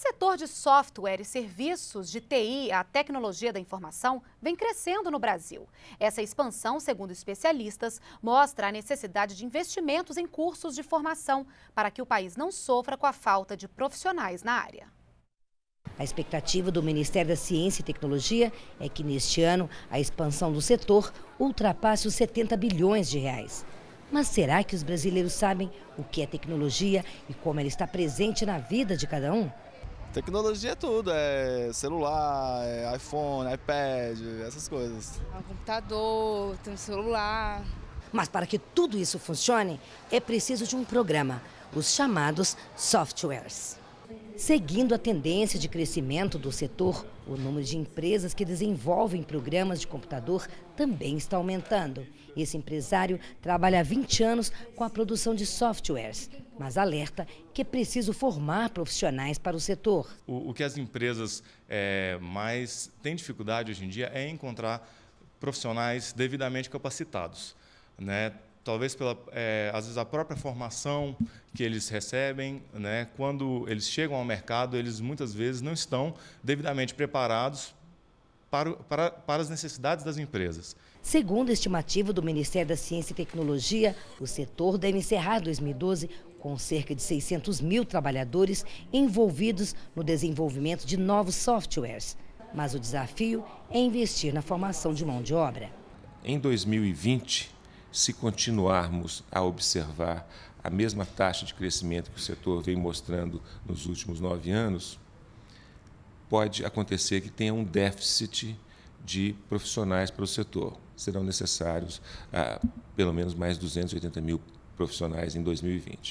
setor de software e serviços de TI, a tecnologia da informação, vem crescendo no Brasil. Essa expansão, segundo especialistas, mostra a necessidade de investimentos em cursos de formação para que o país não sofra com a falta de profissionais na área. A expectativa do Ministério da Ciência e Tecnologia é que neste ano a expansão do setor ultrapasse os 70 bilhões de reais. Mas será que os brasileiros sabem o que é tecnologia e como ela está presente na vida de cada um? Tecnologia é tudo, é celular, é iPhone, iPad, essas coisas. É um computador, tem um celular. Mas para que tudo isso funcione, é preciso de um programa, os chamados softwares. Seguindo a tendência de crescimento do setor, o número de empresas que desenvolvem programas de computador também está aumentando. Esse empresário trabalha há 20 anos com a produção de softwares, mas alerta que é preciso formar profissionais para o setor. O, o que as empresas é, mais têm dificuldade hoje em dia é encontrar profissionais devidamente capacitados. Né? talvez pela é, às vezes a própria formação que eles recebem, né? Quando eles chegam ao mercado, eles muitas vezes não estão devidamente preparados para, para, para as necessidades das empresas. Segundo estimativa do Ministério da Ciência e Tecnologia, o setor deve encerrar 2012 com cerca de 600 mil trabalhadores envolvidos no desenvolvimento de novos softwares. Mas o desafio é investir na formação de mão de obra. Em 2020, se continuarmos a observar a mesma taxa de crescimento que o setor vem mostrando nos últimos nove anos, pode acontecer que tenha um déficit de profissionais para o setor. Serão necessários ah, pelo menos mais 280 mil profissionais em 2020.